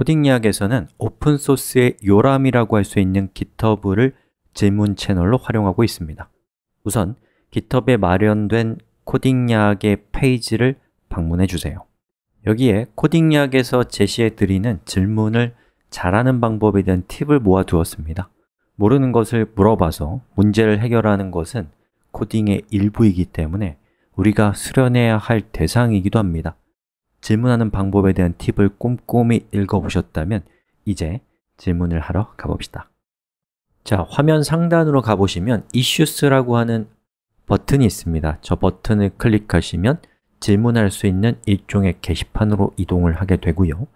코딩 이야에서는 오픈소스의 요람이라고 할 수 있는 GitHub를 질문 채널로 활용하고 있습니다. 우선 GitHub에 마련된 코딩 이야의 페이지를 방문해 주세요. 여기에 코딩 이야에서 제시해 드리는 질문을 잘하는 방법에 대한 팁을 모아 두었습니다. 모르는 것을 물어봐서 문제를 해결하는 것은 코딩의 일부이기 때문에 우리가 수련해야 할 대상이기도 합니다. 질문하는 방법에 대한 팁을 꼼꼼히 읽어보셨다면 이제 질문을 하러 가봅시다. 자, 화면 상단으로 가보시면 Issues라고 하는 버튼이 있습니다. 저 버튼을 클릭하시면 질문할 수 있는 일종의 게시판으로 이동을 하게 되고요.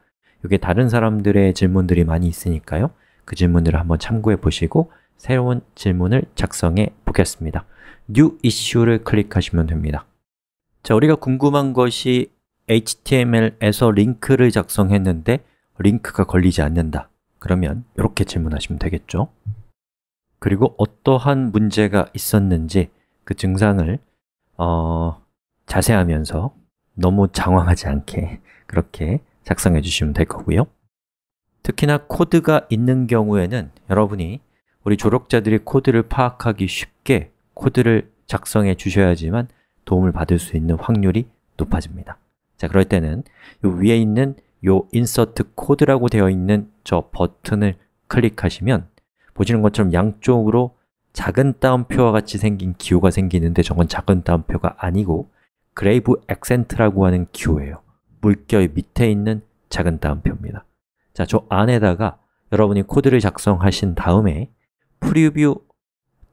이게 다른 사람들의 질문들이 많이 있으니까요. 그 질문들을 한번 참고해 보시고 새로운 질문을 작성해 보겠습니다. New Issue를 클릭하시면 됩니다. 자, 우리가 궁금한 것이 HTML에서 링크를 작성했는데 링크가 걸리지 않는다 그러면 이렇게 질문하시면 되겠죠 그리고 어떠한 문제가 있었는지 그 증상을 어, 자세하면서 너무 장황하지 않게 그렇게 작성해 주시면 될 거고요 특히나 코드가 있는 경우에는 여러분이 우리 졸업자들이 코드를 파악하기 쉽게 코드를 작성해 주셔야지만 도움을 받을 수 있는 확률이 높아집니다 자, 그럴 때는 요 위에 있는 요 insert code라고 되어 있는 저 버튼을 클릭하시면 보시는 것처럼 양쪽으로 작은 따옴표와 같이 생긴 기호가 생기는데 저건 작은 따옴표가 아니고 그레이브 액센트라고 하는 기호예요 물결 밑에 있는 작은 따옴표입니다 자, 저 안에다가 여러분이 코드를 작성하신 다음에 프리뷰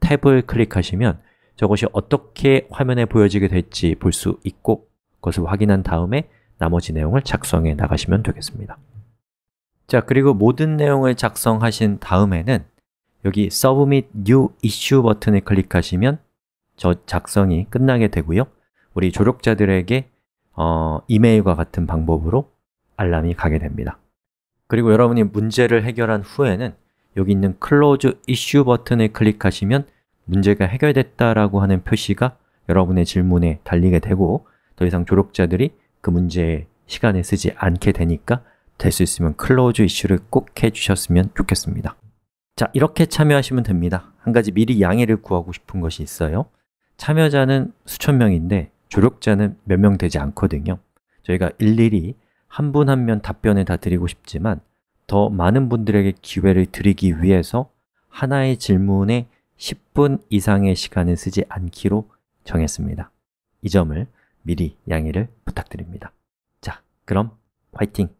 탭을 클릭하시면 저것이 어떻게 화면에 보여지게 될지 볼 수 있고 것을 확인한 다음에 나머지 내용을 작성해 나가시면 되겠습니다 자, 그리고 모든 내용을 작성하신 다음에는 여기 Submit New Issue 버튼을 클릭하시면 저 작성이 끝나게 되고요 우리 조력자들에게 어, 이메일과 같은 방법으로 알람이 가게 됩니다 그리고 여러분이 문제를 해결한 후에는 여기 있는 Close Issue 버튼을 클릭하시면 문제가 해결됐다라고 하는 표시가 여러분의 질문에 달리게 되고 더 이상 조력자들이 그 문제에 시간을 쓰지 않게 되니까 될 수 있으면 클로즈 이슈를 꼭 해주셨으면 좋겠습니다. 자, 이렇게 참여하시면 됩니다. 한 가지 미리 양해를 구하고 싶은 것이 있어요. 참여자는 수천 명인데 조력자는 몇 명 되지 않거든요. 저희가 일일이 한 분 한 명 답변을 다 드리고 싶지만 더 많은 분들에게 기회를 드리기 위해서 하나의 질문에 10분 이상의 시간을 쓰지 않기로 정했습니다. 이 점을 미리 양해를 부탁드립니다. 자, 그럼 화이팅!